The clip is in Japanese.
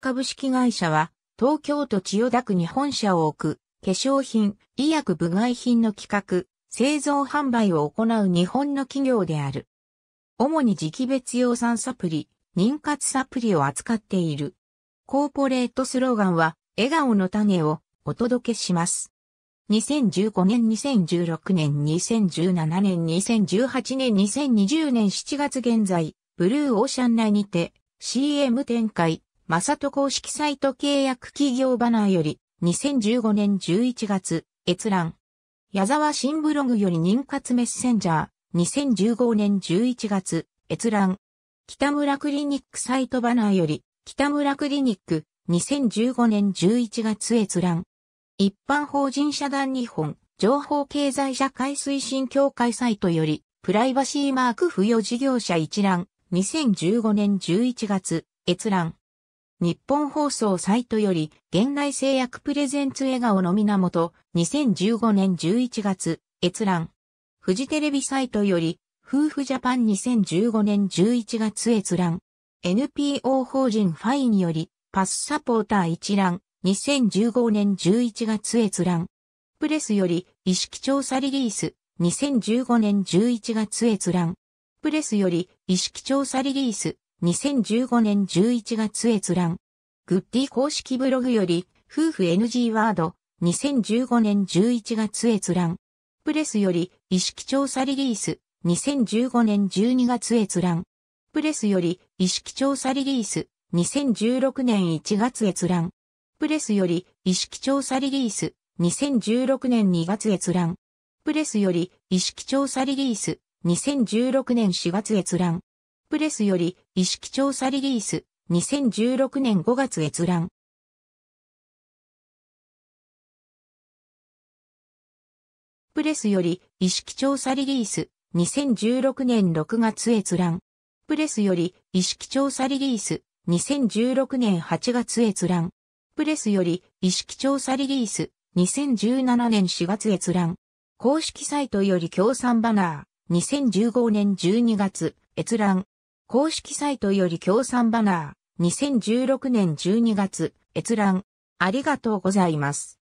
株式会社は、東京都千代田区に本社を置く、化粧品、医薬部外品の企画、製造販売を行う日本の企業である。主に時期別用産サプリ、妊活サプリを扱っている。コーポレートスローガンは、笑顔の種をお届けします。2015年、2016年、2017年、2018年、2020年7月現在、ブルーオーシャン内にて CM 展開、マサト公式サイト契約企業バナーより、2015年11月、閲覧。矢沢新ブログより妊活メッセンジャー、2015年11月、閲覧。北村クリニックサイトバナーより、北村クリニック、2015年11月閲覧。一般法人社団日本、情報経済社会推進協会サイトより、プライバシーマーク付与事業者一覧、2015年11月、閲覧。日本放送サイトより、現代製薬プレゼンツ笑顔の源、2015年11月、閲覧。フジテレビサイトより、夫婦ジャパン2015年11月閲覧。NPO 法人ファイにより、パスサポーター一覧、2015年11月閲覧。プレスより、意識調査リリース、2015年11月閲覧。プレスより、意識調査リリース、2015年11月閲覧。グッディ公式ブログより、夫婦 NG ワード、2015年11月閲覧。プレスより、意識調査リリース、2015年12月閲覧。プレスより、意識調査リリース、2016年1月閲覧。プレスより、意識調査リリース、2016年2月閲覧。プレスより、意識調査リリース、2016年4月閲覧。プレスより意識調査リリース2016年5月閲覧。プレスより意識調査リリース2016年6月閲覧。プレスより意識調査リリース2016年8月閲覧。プレスより意識調査リリース2017年4月閲覧。公式サイトより協賛バナー2015年12月閲覧。公式サイトより協賛バナー、2016年12月、閲覧。ありがとうございます。